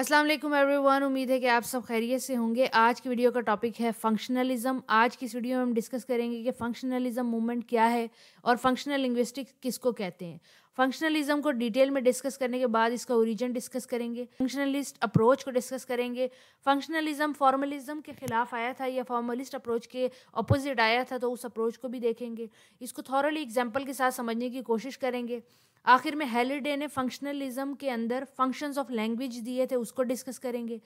Aslam everyone उम्मीद है कि आप सब खैरियत से होंगे आज की वीडियो का टॉपिक है फंक्शनलिज्म आज की इस वीडियो में हम डिस्कस करेंगे कि फंक्शनलिज्म मूवमेंट क्या है और फंक्शनल लिंग्विस्टिक किसको कहते हैं फंक्शनलिज्म को डिटेल में डिस्कस करने के बाद इसका ओरिजिन डिस्कस करेंगे फंक्शनलिस्ट अप्रोच को डिस्कस करेंगे फंक्शनलिज्म फॉर्मलिज्म के खिलाफ आया था या फॉर्मलिस्ट अप्रोच के अपोजिट आया था तो उस अप्रोच को भी देखेंगे इसको थॉरली एग्जाम्पल के साथ समझने की कोशिश करेंगे आखिर में हेलिडे ने फंक्शनलिज्म के अंदर फंक्शंस ऑफ लैंग्वेज दिए थे उसको डिस्कस करेंगे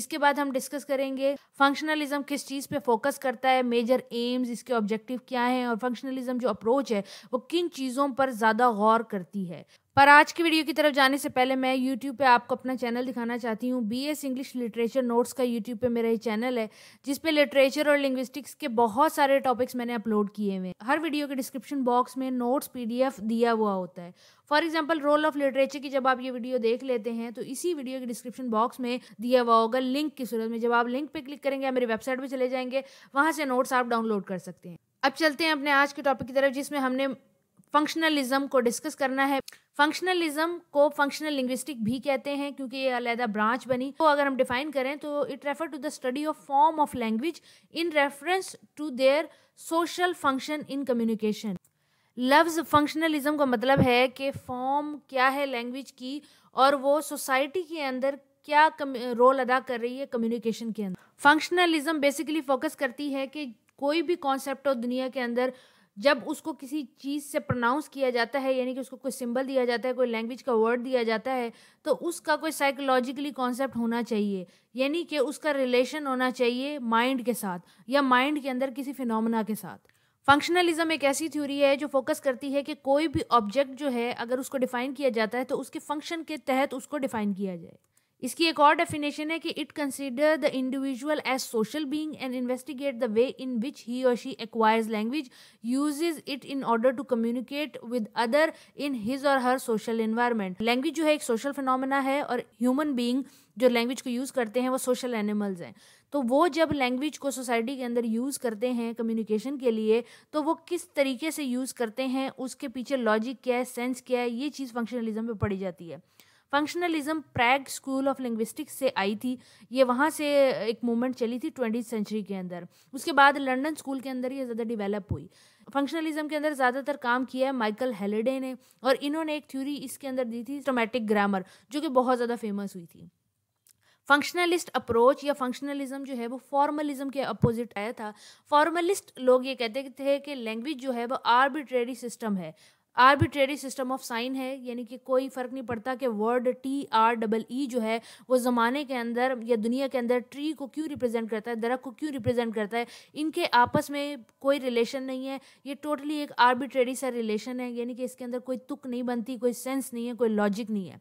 इसके बाद हम डिस्कस करेंगे फंक्शनलिज्म किस चीज़ पे फोकस करता है मेजर एम्स इसके ऑब्जेक्टिव क्या हैं और फंक्शनलिज्म जो अप्रोच है वो किन चीज़ों पर ज़्यादा गौर करती है पर आज की वीडियो की तरफ जाने से पहले मैं यूट्यूब पे आपको अपना चैनल दिखाना चाहती हूँ B S English literature notes का यूट्यूब पे मेरा ये चैनल है जिस पे लिटरेचर और लिंग्विस्टिक्स के बहुत सारे टॉपिक्स मैंने अपलोड किए हुए हैं हर वीडियो के डिस्क्रिप्शन बॉक्स में नोट्स पीडीएफ दिया हुआ होता है for example role of literature की जब आप ये वीडियो देख लेते हैं तो इसी वीडियो के डिस्क्रिप्शन बॉक्स में दिया हुआ होगा लिंक की सूरत में जब आप लिंक पे क्लिक करेंगे या मेरी वेबसाइट पर चले जाएंगे वहाँ से नोट्स आप डाउनलोड कर सकते हैं अब चलते हैं अपने आज के टॉपिक की तरफ जिसमें हमने फंक्शनलिज्म को डिस्कस करना है फंक्शनलिज्म को फंक्शनल लिंग्विस्टिक भी कहते हैं क्योंकि ये अलहदा ब्रांच बनी तो अगर हम डिफाइन करें तो it refer to the study of form of language in reference to their social function in communication लफ्ज़ फंक्शनलिज्म का मतलब है कि फॉर्म क्या है लैंग्वेज की और वो सोसाइटी के अंदर क्या रोल अदा कर रही है कम्युनिकेशन के अंदर फंक्शनलिज्म बेसिकली फोकस करती है कि कोई भी कॉन्सेप्ट हो दुनिया के अंदर जब उसको किसी चीज़ से प्रोनाउंस किया जाता है यानी कि उसको कोई सिंबल दिया जाता है कोई लैंग्वेज का वर्ड दिया जाता है तो उसका कोई साइकोलॉजिकली कॉन्सेप्ट होना चाहिए यानी कि उसका रिलेशन होना चाहिए माइंड के साथ या माइंड के अंदर किसी फिनोमेना के साथ फंक्शनलिज्म एक ऐसी थ्योरी है जो फोकस करती है कि कोई भी ऑब्जेक्ट जो है अगर उसको डिफाइन किया जाता है तो उसके फंक्शन के तहत उसको डिफाइन किया जाए इसकी एक और डेफिनेशन है कि it consider the individual as social being and investigate the way in which he or she acquires language use it in order to communicate with other in his or her social environment language जो है एक social phenomena है और human being जो language को use करते हैं वो सोशल एनिमल्स हैं तो वो जब लैंग्वेज को सोसाइटी के अंदर यूज़ करते हैं कम्युनिकेशन के लिए तो वो किस तरीके से यूज़ करते हैं उसके पीछे लॉजिक क्या है सेंस क्या है ये चीज़ फंक्शनलिज्म पे पढ़ी जाती है functionalism Prague school of linguistics से आई थी ये वहाँ से एक मूवमेंट चली थी ट्वेंटी सेंचुरी के अंदर उसके बाद लंडन स्कूल के अंदर ये ज़्यादा डिवेलप हुई फंक्शनलिज्म के अंदर ज़्यादातर काम किया है माइकल हेलेडे ने और इन्होंने एक थ्योरी इसके अंदर दी थी स्टोमेटिक ग्रामर जो कि बहुत ज़्यादा फेमस हुई थी फंक्शनलिस्ट अप्रोच या फंक्शनलिज्म जो है वो फॉर्मलिज्म के अपोजिट आया था फॉर्मलिस्ट लोग ये कहते थे कि लैंग्वेज जो है वो आर्बिट्रेरी सिस्टम है आर्बिट्रेरी सिस्टम ऑफ साइन है यानी कि कोई फ़र्क नहीं पड़ता कि word T R double E जो है वो ज़माने के अंदर या दुनिया के अंदर ट्री को क्यों रिप्रेजेंट करता है दरख को क्यों रिप्रेजेंट करता है इनके आपस में कोई रिलेशन नहीं है ये टोटली एक आर्बिट्रेरी सा रिलेशन है यानी कि इसके अंदर कोई तुक नहीं बनती कोई सेंस नहीं है कोई लॉजिक नहीं है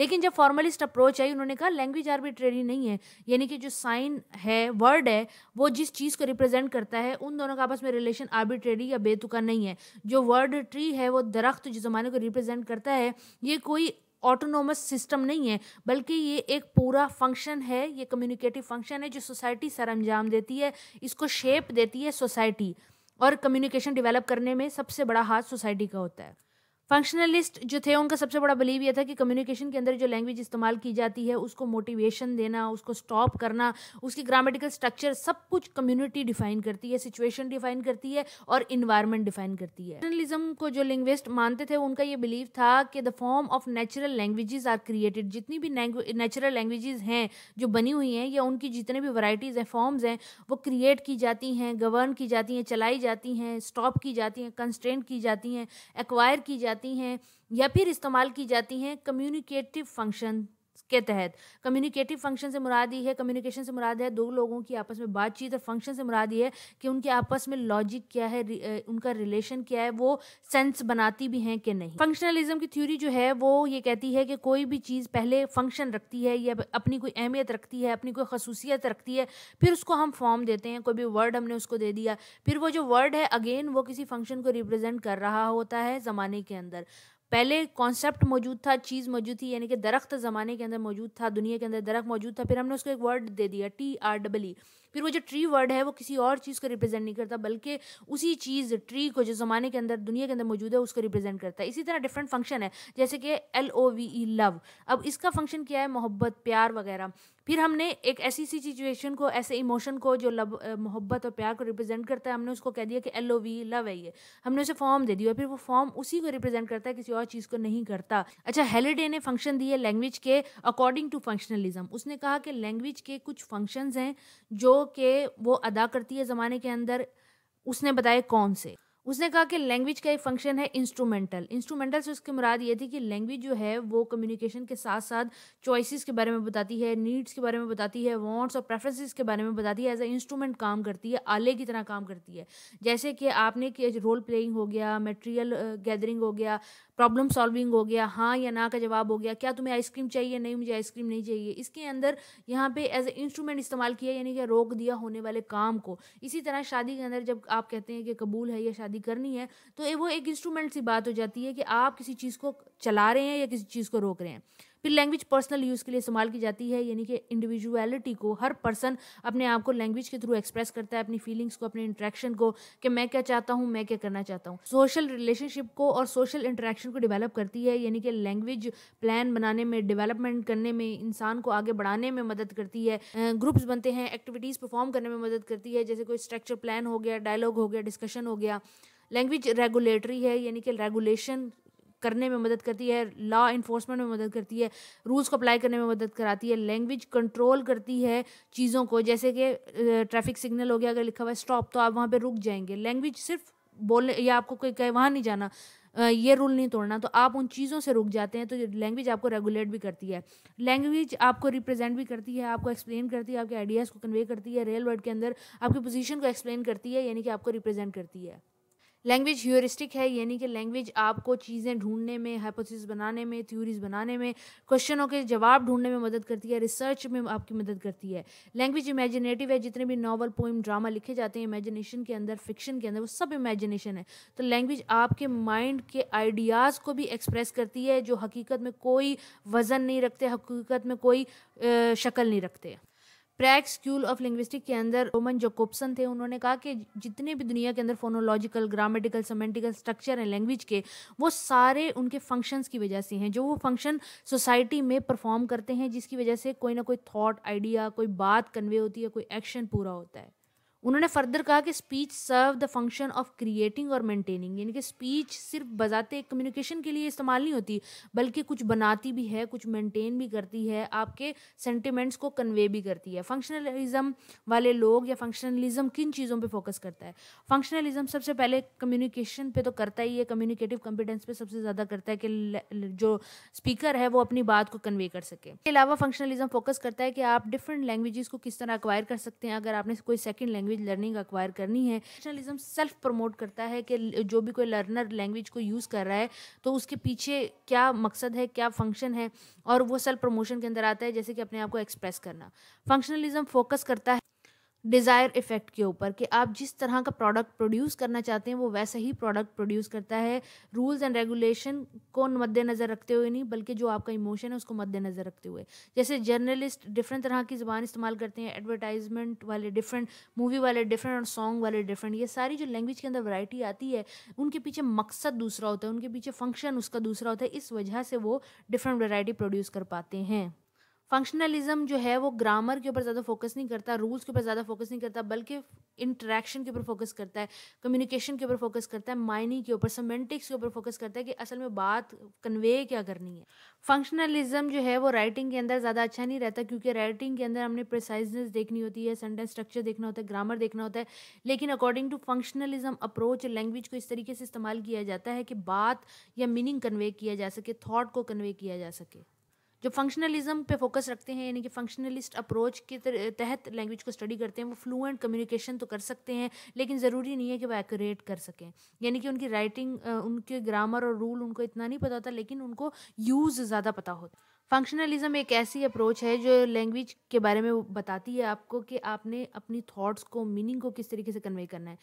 लेकिन जब फॉर्मलिस्ट अप्रोच आई उन्होंने कहा लैंग्वेज आर्बिट्रेरी नहीं है यानी कि जो साइन है वर्ड है वो जिस चीज़ को रिप्रेजेंट करता है उन दोनों का आपस में रिलेशन आर्बिट्रेरी या बेतुका नहीं है जो वर्ड ट्री है वो दरख्त जिस ज़माने को रिप्रेजेंट करता है ये कोई ऑटोनोमस सिस्टम नहीं है बल्कि ये एक पूरा फंक्शन है ये कम्युनिकेटिव फंक्शन है जो सोसाइटी सर अंजाम देती है इसको शेप देती है सोसाइटी और कम्युनिकेशन डेवलप करने में सबसे बड़ा हाथ सोसाइटी का होता है फंक्शनलिस्ट जो थे उनका सबसे बड़ा बिलीव यह था कि कम्युनिकेशन के अंदर जो लैंग्वेज इस्तेमाल की जाती है उसको मोटिवेशन देना उसको स्टॉप करना उसकी ग्रामेटिकल स्ट्रक्चर सब कुछ कम्युनिटी डिफाइन करती है सिचुएशन डिफाइन करती है और इन्वायरमेंट डिफाइन करती है जर्नलिज्म को जो लिंग्विस्ट मानते थे उनका ये बिलीव था कि the form of natural languages are created जितनी भी नेचुरल लैंग्वेजेस हैं जो बनी हुई हैं या उनकी जितने भी वराइटीज़ हैं फॉर्म्स हैं वो क्रिएट की जाती हैं गवर्न की जाती हैं चलाई जाती हैं स्टॉप की जाती हैं कंस्टेंट की जाती हैं एक्वायर की जाती जाती हैं या फिर इस्तेमाल की जाती हैं कम्युनिकेटिव फंक्शन के तहत कम्युनिकेटिव फंक्शन से मुरादी है कम्युनिकेशन से मुराद है दो लोगों की आपस में बातचीत और फंक्शन से मुरादी है कि उनके आपस में लॉजिक क्या है उनका रिलेशन क्या है वो सेंस बनाती भी हैं कि नहीं फंक्शनलिज्म की थ्योरी जो है वो ये कहती है कि कोई भी चीज़ पहले फंक्शन रखती है या अपनी कोई अहमियत रखती है अपनी कोई खसूसियत रखती है फिर उसको हम फॉर्म देते हैं कोई भी वर्ड हमने उसको दे दिया फिर वो जो वर्ड है अगेन वो किसी फंक्शन को रिप्रेजेंट कर रहा होता है ज़माने के अंदर पहले कॉन्सेप्ट मौजूद था चीज़ मौजूद थी यानी कि दरख्त ज़माने के अंदर मौजूद था दुनिया के अंदर दरख्त मौजूद था फिर हमने उसको एक वर्ड दे दिया टी आर डबल ई फिर वो जो ट्री वर्ड है वो किसी और चीज़ को रिप्रेजेंट नहीं करता बल्कि उसी चीज़ ट्री को जो ज़माने के अंदर दुनिया के अंदर मौजूद है उसको रिप्रेजेंट करता है इसी तरह डिफरेंट फंक्शन है जैसे कि L O V E love अब इसका फंक्शन क्या है मोहब्बत प्यार वगैरह फिर हमने एक ऐसी सी सिचुएशन को ऐसे इमोशन को जो लव मोहब्बत और प्यार को रिप्रेजेंट करता है हमने उसको कह दिया कि एल ओ वी लव है ये हमने उसे फॉर्म दे दिया फिर वो फॉर्म उसी को रिप्रेजेंट करता है किसी और चीज़ को नहीं करता अच्छा हेलीडे ने फंक्शन दिए लैंग्वेज के अकॉर्डिंग टू फंक्शनलिज्म उसने कहा कि लैंग्वेज के कुछ फंक्शंस हैं जो कि वो अदा करती है ज़माने के अंदर उसने बताए कौन से उसने कहा कि लैंग्वेज का एक फंक्शन है इंस्ट्रूमेंटल इंस्ट्रूमेंटल से उसकी मुराद ये थी कि लैंग्वेज जो है वो कम्युनिकेशन के साथ साथ चॉइसेस के बारे में बताती है नीड्स के बारे में बताती है वांट्स और प्रेफरेंसेस के बारे में बताती है एज ए इंस्ट्रूमेंट काम करती है आले की तरह काम करती है जैसे कि आपने कि रोल प्लेइंग हो गया मेटेरियल गैदरिंग uh, हो गया प्रॉब्लम सॉल्विंग हो गया हाँ या ना का जवाब हो गया क्या तुम्हें आइसक्रीम चाहिए नहीं मुझे आइसक्रीम नहीं चाहिए इसके अंदर यहाँ पे एज ए इंस्ट्रूमेंट इस्तेमाल किया यानी कि रोक दिया होने वाले काम को इसी तरह शादी के अंदर जब आप कहते हैं कि कबूल है या शादी करनी है तो वो एक इंस्ट्रूमेंट सी बात हो जाती है कि आप किसी चीज़ को चला रहे हैं या किसी चीज़ को रोक रहे हैं फिर लैंग्वेज पर्सनल यूज़ के लिए इस्तेमाल की जाती है यानी कि इंडिविजुअलिटी को हर पर्सन अपने आप को लैंग्वेज के थ्रू एक्सप्रेस करता है अपनी फीलिंग्स को अपने इंट्रैक्शन को कि मैं क्या चाहता हूँ मैं क्या करना चाहता हूँ सोशल रिलेशनशिप को और सोशल इंट्रैक्शन को डिवेलप करती है यानी कि लैंग्वेज प्लान बनाने में डेवलपमेंट करने में इंसान को आगे बढ़ाने में मदद करती है ग्रुप्स बनते हैं एक्टिविटीज़ परफॉर्म करने में मदद करती है जैसे कोई स्ट्रक्चर प्लान हो गया डायलॉग हो गया डिस्कशन हो गया लैंग्वेज रेगुलेटरी है यानी कि रेगुलेशन करने में मदद करती है लॉ इन्फोर्समेंट में मदद करती है रूल्स को अप्लाई करने में मदद कराती है लैंग्वेज कंट्रोल करती है चीज़ों को जैसे कि ट्रैफिक सिग्नल हो गया अगर लिखा हुआ है स्टॉप तो आप वहाँ पर रुक जाएंगे लैंग्वेज सिर्फ बोलने या आपको कोई कहे वहाँ नहीं जाना ये रूल नहीं तोड़ना तो आप उन चीज़ों से रुक जाते हैं तो लैंग्वेज आपको रेगुलेट भी करती है लैंग्वेज आपको रिप्रेजेंट भी करती है आपको एक्सप्लेन करती है आपके आइडियाज़ को कन्वे करती है रेल वर्ड के अंदर आपकी पोजीशन को एक्सप्लेन करती है यानी कि आपको रिप्रेजेंट करती है लैंग्वेज ह्यूरिस्टिक है यानी कि लैंग्वेज आपको चीज़ें ढूंढने में हाइपोथेसिस बनाने में थ्योरीज बनाने में क्वेश्चनों के जवाब ढूंढने में मदद करती है रिसर्च में आपकी मदद करती है लैंग्वेज इमेजिनेटिव है जितने भी नावल पोइम ड्रामा लिखे जाते हैं इमेजिनेशन के अंदर फिक्शन के अंदर वो सब इमेजिनेशन है तो लैंग्वेज आपके माइंड के आइडियाज़ को भी एक्सप्रेस करती है जो हकीकत में कोई वज़न नहीं रखते हकीकत में कोई शक्ल नहीं रखते प्रैक्स स्कूल ऑफ लिंग्विस्टिक के अंदर रोमन जोकोप्सन थे उन्होंने कहा कि जितने भी दुनिया के अंदर फोनोलॉजिकल ग्रामेटिकल समेटिकल स्ट्रक्चर हैं लैंग्वेज के वो सारे उनके फंक्शंस की वजह से हैं जो वो फंक्शन सोसाइटी में परफॉर्म करते हैं जिसकी वजह से कोई ना कोई थाट आइडिया कोई बात कन्वे होती है कोई एक्शन पूरा होता है उन्होंने फर्दर कहा कि speech serve the function of creating और मेंटेनिंग यानी कि स्पीच सिर्फ बजाते कम्युनिकेशन के लिए इस्तेमाल नहीं होती बल्कि कुछ बनाती भी है कुछ मेंटेन भी करती है आपके सेंटिमेंट्स को कन्वे भी करती है फंक्शनलिज्म वाले लोग या फंक्शनलिज्म किन चीज़ों पर फोकस करता है फंक्शनलिज्म सबसे पहले कम्युनिकेशन पे तो करता ही है कम्युनिकेटिव कॉम्पिटेंस पर सबसे ज़्यादा करता है कि जो स्पीकर है वो अपनी बात को कन्वे कर सके इसके अलावा फंक्शनलिज्म फोकस करता है कि आप डिफरेंट लैंग्वेजेस को किस तरह अक्वायर कर सकते हैं अगर आपने कोई second language language learning acquire करनी है नेशनलिज्म सेल्फ प्रमोट करता है कि जो भी कोई लर्नर लैंग्वेज को यूज़ कर रहा है तो उसके पीछे क्या मकसद है क्या फंक्शन है और वो सेल्फ प्रमोशन के अंदर आता है जैसे कि अपने आप को एक्सप्रेस करना फंक्शनलिज्म फोकस करता है डिज़ायर इफ़ेक्ट के ऊपर कि आप जिस तरह का प्रोडक्ट प्रोड्यूस करना चाहते हैं वो वैसा ही प्रोडक्ट प्रोड्यूस करता है रूल्स एंड रेगुलेशन को मद्देनज़र रखते हुए नहीं बल्कि जो आपका इमोशन है उसको मद्देनज़र रखते हुए जैसे जर्नलिस्ट डिफरेंट तरह की ज़बान इस्तेमाल करते हैं एडवर्टाइजमेंट वाले डिफरेंट मूवी वाले डिफरेंट और सॉन्ग वाले डिफरेंट ये सारी जो लैंग्वेज के अंदर वैराइटी आती है उनके पीछे मकसद दूसरा होता है उनके पीछे फंक्शन उसका दूसरा होता है इस वजह से वो डिफरेंट वैराइटी प्रोड्यूस कर पाते हैं फंक्शनलिज्म जो है वो ग्रामर के ऊपर ज़्यादा फोकस नहीं करता रूल्स के ऊपर ज़्यादा फोकस नहीं करता बल्कि इंटरेक्शन के ऊपर फोकस करता है कम्युनिकेशन के ऊपर फोकस करता है माइनिंग के ऊपर समेंटिक्स के ऊपर फोकस करता है कि असल में बात कन्वे क्या करनी है फंक्शनलिज्म जो है वो राइटिंग के अंदर ज़्यादा अच्छा नहीं रहता क्योंकि राइटिंग के अंदर हमने प्रिसाइजनेस देखनी होती है सेंटेंस स्ट्रक्चर देखना होता है ग्रामर देखना होता है लेकिन according to functionalism approach language को इस तरीके से इस्तेमाल किया जाता है कि बात या मीनिंग कन्वे किया जा सके थाट को कन्वे किया जा सके जो फंक्शनलिज्म पे फोकस रखते हैं यानी कि फंक्शनलिस्ट अप्रोच के तहत लैंग्वेज को स्टडी करते हैं वो फ्लुएंट कम्युनिकेशन तो कर सकते हैं लेकिन ज़रूरी नहीं है कि वो एक्यूरेट कर सकें यानी कि उनकी राइटिंग उनके ग्रामर और रूल उनको इतना नहीं पता होता लेकिन उनको यूज़ ज़्यादा पता होता फंक्शनलिज्म एक ऐसी अप्रोच है जो लैंग्वेज के बारे में बताती है आपको कि आपने अपनी थॉट्स को मीनिंग को किस तरीके से कन्वे करना है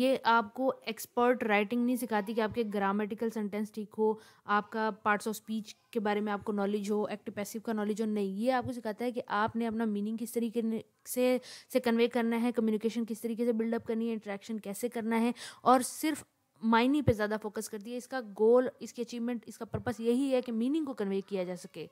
ये आपको एक्सपर्ट राइटिंग नहीं सिखाती कि आपके ग्रामेटिकल सेंटेंस ठीक हो आपका पार्ट्स ऑफ स्पीच के बारे में आपको नॉलेज हो एक्टिव पैसिव का नॉलेज हो नहीं ये आपको सिखाता है कि आपने अपना मीनिंग किस तरीके से से कन्वे करना है कम्युनिकेशन किस तरीके से बिल्डअप करनी है इंट्रैक्शन कैसे करना है और सिर्फ मायने पे ज़्यादा फोकस करती है इसका गोल इसकी अचीवमेंट इसका पर्पस यही है कि मीनिंग को कन्वे किया जा सके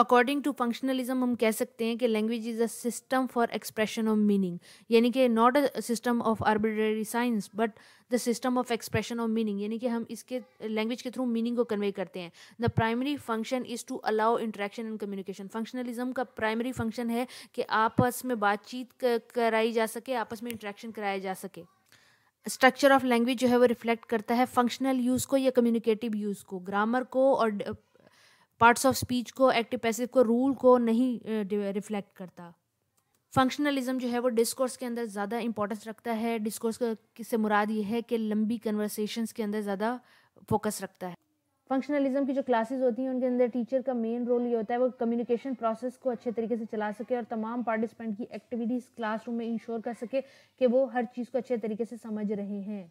अकॉर्डिंग टू फंक्शनलिज्म हम कह सकते हैं कि language is a system for expression of meaning यानी कि not a system of arbitrary science but the system of expression of meaning यानी कि हम इसके लैंग्वेज के थ्रू मीनिंग को कन्वे करते हैं the primary function is to allow interaction and communication functionalism का प्राइमरी फंक्शन है कि आपस में बातचीत कराई जा सके आपस में इंट्रैक्शन कराया जा सके स्ट्रक्चर ऑफ लैंग्वेज जो है वो रिफ्लेक्ट करता है फंक्शनल यूज़ को या कम्युनिकेटिव यूज़ को ग्रामर को और पार्ट्स ऑफ स्पीच को एक्टिव पैसिव को रूल को नहीं रिफ्लेक्ट करता फंक्शनलिज्म जो है वो डिस्कोर्स के अंदर ज़्यादा इंपॉर्टेंस रखता है डिस्कोर्स से मुराद ये है कि लंबी कन्वर्सेशंस के अंदर ज़्यादा फोकस रखता है फंक्शनलिज्म की जो क्लासेस होती हैं उनके अंदर टीचर का मेन रोल ये होता है वो कम्युनिकेशन प्रोसेस को अच्छे तरीके से चला सके और तमाम पार्टिसिपेंट की एक्टिविटीज़ क्लासरूम में इंश्योर कर सके कि वो हर चीज़ को अच्छे तरीके से समझ रहे हैं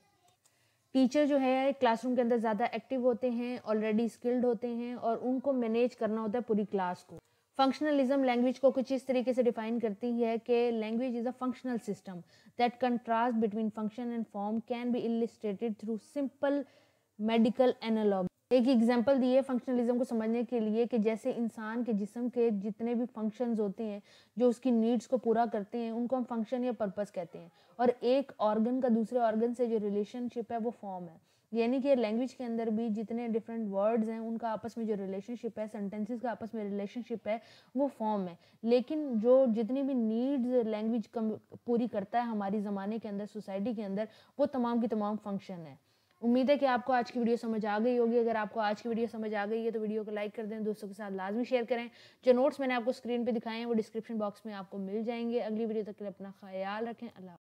टीचर जो है क्लासरूम के अंदर ज़्यादा एक्टिव होते हैं ऑलरेडी स्किल्ड होते हैं और उनको मैनेज करना होता है पूरी क्लास को फंक्शनलिज्म लैंग्वेज को कुछ इस तरीके से डिफाइन करती है कि language is a functional system that contrast between function and form can be illustrated through simple medical analog एक एग्जाम्पल दिए फंक्शनलिज्म को समझने के लिए कि जैसे इंसान के जिसम के जितने भी फंक्शंस होते हैं जो उसकी नीड्स को पूरा करते हैं उनको हम फंक्शन या पर्पस कहते हैं और एक ऑर्गन का दूसरे ऑर्गन से जो रिलेशनशिप है वो फॉर्म है यानी कि लैंग्वेज के अंदर भी जितने डिफरेंट वर्ड्स हैं उनका आपस में जो रिलेशनशिप है सेंटेंसेस का आपस में रिलेशनशिप है वो फॉर्म है लेकिन जो जितनी भी नीड्स लैंग्वेज पूरी करता है हमारी ज़माने के अंदर सोसाइटी के अंदर वो तमाम की तमाम फंक्शन है उम्मीद है कि आपको आज की वीडियो समझ आ गई होगी अगर आपको आज की वीडियो समझ आ गई है तो वीडियो को लाइक कर दें दोस्तों के साथ लाजमी शेयर करें जो नोट्स मैंने आपको स्क्रीन पर दिखाए हैं वो डिस्क्रिप्शन बॉक्स में आपको मिल जाएंगे अगली वीडियो तक के लिए अपना ख्याल रखें अल्लाह